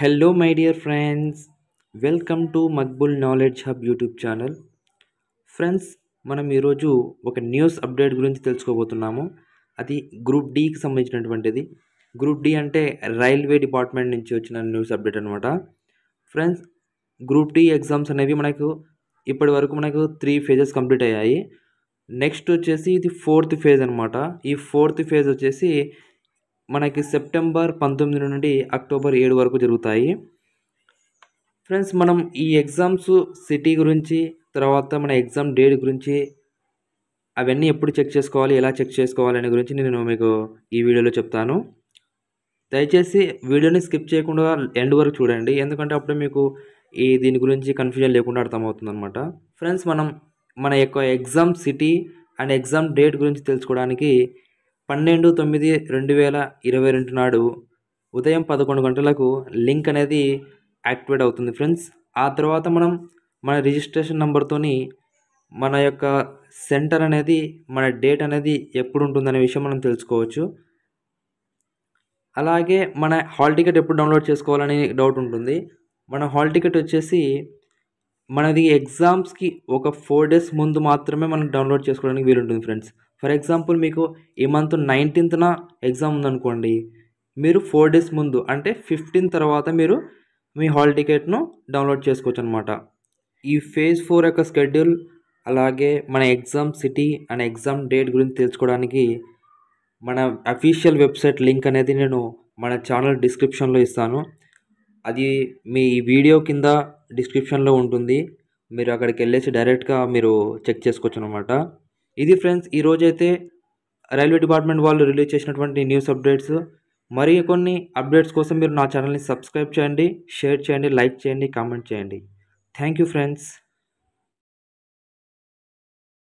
hello my dear friends welcome to Maqbool knowledge hub YouTube channel friends మనం ఈరోజు ఒక news update గురించి తెలుసుకోబోతున్నాము అది గ్రూప్ డీకి సంబంధించినటువంటిది గ్రూప్ డి అంటే రైల్వే డిపార్ట్మెంట్ నుంచి వచ్చిన న్యూస్ అప్డేట్ అనమాట ఫ్రెండ్స్ గ్రూప్ డి ఎగ్జామ్స్ అనేవి మనకు ఇప్పటి వరకు మనకు త్రీ ఫేజెస్ కంప్లీట్ అయ్యాయి నెక్స్ట్ వచ్చేసి ఇది ఫోర్త్ ఫేజ్ అనమాట ఈ ఫోర్త్ ఫేజ్ వచ్చేసి మనకి సెప్టెంబర్ పంతొమ్మిది నుండి అక్టోబర్ ఏడు వరకు జరుగుతాయి ఫ్రెండ్స్ మనం ఈ ఎగ్జామ్స్ సిటీ గురించి తర్వాత మన ఎగ్జామ్ డేట్ గురించి అవన్నీ ఎప్పుడు చెక్ చేసుకోవాలి ఎలా చెక్ చేసుకోవాలి అనే గురించి నేను మీకు ఈ వీడియోలో చెప్తాను దయచేసి వీడియోని స్కిప్ చేయకుండా ఎండ్ వరకు చూడండి ఎందుకంటే అప్పుడు మీకు ఈ దీని గురించి కన్ఫ్యూజన్ లేకుండా అర్థమవుతుంది అనమాట ఫ్రెండ్స్ మనం మన యొక్క exam city and exam date గురించి తెలుసుకోవడానికి పన్నెండు తొమ్మిది రెండు వేల ఇరవై రెండు నాడు ఉదయం పదకొండు గంటలకు లింక్ అనేది యాక్టివేట్ అవుతుంది ఫ్రెండ్స్ ఆ తర్వాత మనం మన రిజిస్ట్రేషన్ నెంబర్తోని మన యొక్క సెంటర్ అనేది మన డేట్ అనేది ఎప్పుడు ఉంటుందనే విషయం మనం తెలుసుకోవచ్చు అలాగే మన హాల్ టికెట్ ఎప్పుడు డౌన్లోడ్ చేసుకోవాలని డౌట్ ఉంటుంది మన హాల్ టికెట్ వచ్చేసి మనది ఎగ్జామ్స్కి ఒక ఫోర్ డేస్ ముందు మాత్రమే మనం డౌన్లోడ్ చేసుకోవడానికి వీలుంటుంది ఫ్రెండ్స్ ఫర్ ఎగ్జాంపుల్ మీకు ఈ మంత్ నైన్టీన్త్న ఎగ్జామ్ ఉందనుకోండి మీరు ఫోర్ డేస్ ముందు అంటే ఫిఫ్టీన్ తర్వాత మీరు మీ హాల్ టికెట్ను డౌన్లోడ్ చేసుకోవచ్చు అనమాట ఈ ఫేజ్ ఫోర్ యొక్క షెడ్యూల్ అలాగే మన exam city and exam date గురించి తెలుసుకోవడానికి మన అఫీషియల్ వెబ్సైట్ లింక్ అనేది నేను మన ఛానల్ డిస్క్రిప్షన్లో ఇస్తాను అది మీ వీడియో కింద డిస్క్రిప్షన్లో ఉంటుంది మీరు అక్కడికి వెళ్ళేసి డైరెక్ట్గా మీరు చెక్ చేసుకోవచ్చు అనమాట ఇది ఫ్రెండ్స్ ఈరోజైతే రైల్వే డిపార్ట్మెంట్ వాళ్ళు రిలీజ్ చేసినటువంటి న్యూస్ అప్డేట్స్ మరి కొన్ని అప్డేట్స్ కోసం మీరు నా ఛానల్ని సబ్స్క్రైబ్ చేయండి షేర్ చేయండి లైక్ చేయండి కామెంట్ చేయండి థ్యాంక్ యూ ఫ్రెండ్స్